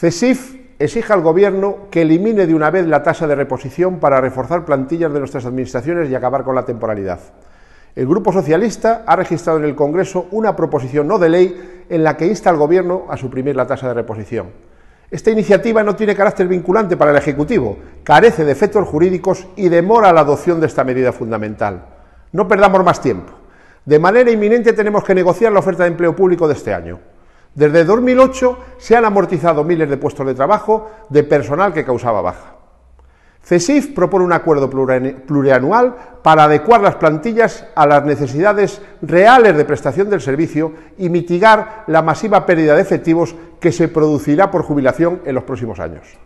CESIF exige al Gobierno que elimine de una vez la tasa de reposición para reforzar plantillas de nuestras administraciones y acabar con la temporalidad. El Grupo Socialista ha registrado en el Congreso una proposición no de ley en la que insta al Gobierno a suprimir la tasa de reposición. Esta iniciativa no tiene carácter vinculante para el Ejecutivo, carece de efectos jurídicos y demora la adopción de esta medida fundamental. No perdamos más tiempo. De manera inminente tenemos que negociar la oferta de empleo público de este año. Desde 2008 se han amortizado miles de puestos de trabajo de personal que causaba baja. CESIF propone un acuerdo plurianual para adecuar las plantillas a las necesidades reales de prestación del servicio y mitigar la masiva pérdida de efectivos que se producirá por jubilación en los próximos años.